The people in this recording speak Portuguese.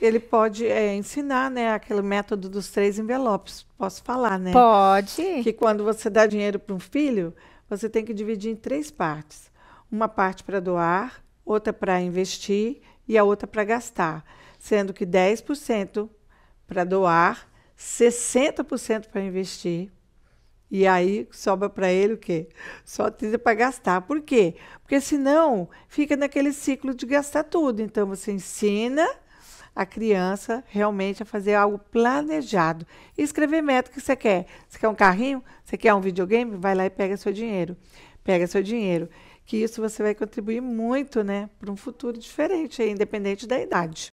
Ele pode é, ensinar, né, aquele método dos três envelopes. Posso falar, né? Pode. Que quando você dá dinheiro para um filho, você tem que dividir em três partes: uma parte para doar, outra para investir e a outra para gastar, sendo que 10% para doar, 60% para investir e aí sobra para ele o quê? Só 30 para gastar. Por quê? Porque senão fica naquele ciclo de gastar tudo. Então você ensina a criança realmente a fazer algo planejado. E escrever meta que você quer. Você quer um carrinho? Você quer um videogame? Vai lá e pega seu dinheiro. Pega seu dinheiro. Que isso você vai contribuir muito, né? Para um futuro diferente, independente da idade.